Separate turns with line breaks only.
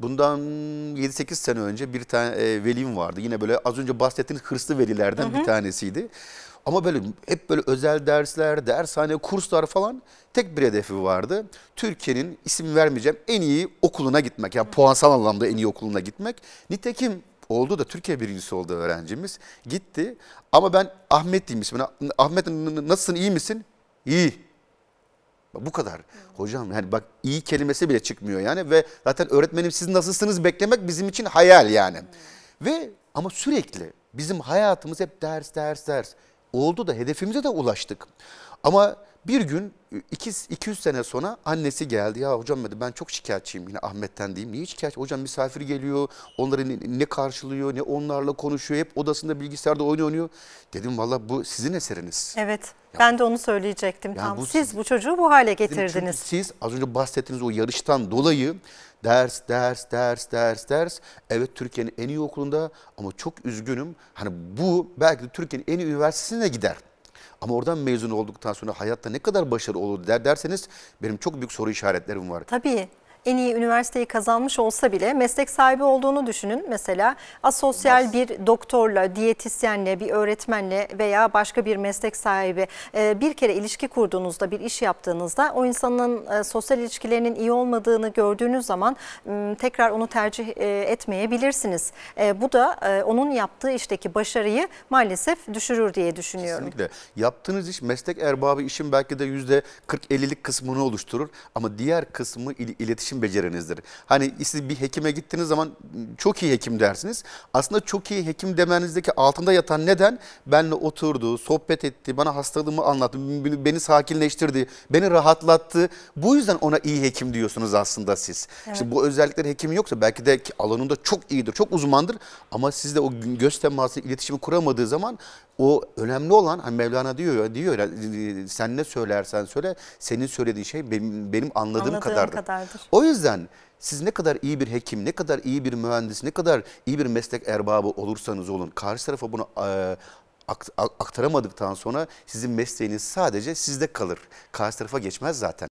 Bundan 7-8 sene önce bir tane e, velim vardı. Yine böyle az önce bahsettiğiniz hırslı velilerden Hı-hı. bir tanesiydi. Ama böyle hep böyle özel dersler, dershane, kurslar falan tek bir hedefi vardı. Türkiye'nin isim vermeyeceğim en iyi okuluna gitmek. Yani puansal anlamda en iyi okuluna gitmek. Nitekim oldu da Türkiye birincisi oldu öğrencimiz. Gitti ama ben Ahmet Ahmet'liyim ismini. Ahmet nasılsın iyi misin? İyi. Bu kadar. Hocam yani bak iyi kelimesi bile çıkmıyor yani ve zaten öğretmenim siz nasılsınız beklemek bizim için hayal yani. Ve ama sürekli bizim hayatımız hep ders ders ders. Oldu da hedefimize de ulaştık. Ama bir gün 200 sene sonra annesi geldi. Ya hocam dedi ben çok şikayetçiyim yine Ahmet'ten diyeyim. Niye şikayetçi? Hocam misafir geliyor. Onları ne karşılıyor ne onlarla konuşuyor. Hep odasında bilgisayarda oyun oynuyor. Dedim valla bu sizin eseriniz.
Evet. Ben de onu söyleyecektim yani tam. Bu, siz bu çocuğu bu hale getirdiniz.
Siz az önce bahsettiğiniz o yarıştan dolayı ders, ders, ders, ders, ders. Evet Türkiye'nin en iyi okulunda ama çok üzgünüm. Hani bu belki de Türkiye'nin en iyi üniversitesine gider. Ama oradan mezun olduktan sonra hayatta ne kadar başarılı olur der derseniz benim çok büyük soru işaretlerim var.
Tabii en iyi üniversiteyi kazanmış olsa bile meslek sahibi olduğunu düşünün. Mesela asosyal Nasıl? bir doktorla, diyetisyenle, bir öğretmenle veya başka bir meslek sahibi e, bir kere ilişki kurduğunuzda, bir iş yaptığınızda o insanın e, sosyal ilişkilerinin iyi olmadığını gördüğünüz zaman tekrar onu tercih e, etmeyebilirsiniz. Bu da onun yaptığı işteki başarıyı maalesef düşürür diye düşünüyorum.
Kesinlikle. Yaptığınız iş meslek erbabı işin belki de %40-50'lik kısmını oluşturur ama diğer kısmı iletişim iletişim becerinizdir. Hani siz bir hekime gittiğiniz zaman çok iyi hekim dersiniz. Aslında çok iyi hekim demenizdeki altında yatan neden? Benle oturdu, sohbet etti, bana hastalığımı anlattı, beni sakinleştirdi, beni rahatlattı. Bu yüzden ona iyi hekim diyorsunuz aslında siz. Evet. Şimdi bu özellikleri hekim yoksa belki de alanında çok iyidir, çok uzmandır ama sizde o göz teması, iletişimi kuramadığı zaman o önemli olan hani Mevlana diyor diyor sen ne söylersen söyle senin söylediğin şey benim, benim anladığım, anladığım kadardır. kadardır. O yüzden siz ne kadar iyi bir hekim, ne kadar iyi bir mühendis, ne kadar iyi bir meslek erbabı olursanız olun karşı tarafa bunu e, aktaramadıktan sonra sizin mesleğiniz sadece sizde kalır. Karşı
tarafa geçmez zaten.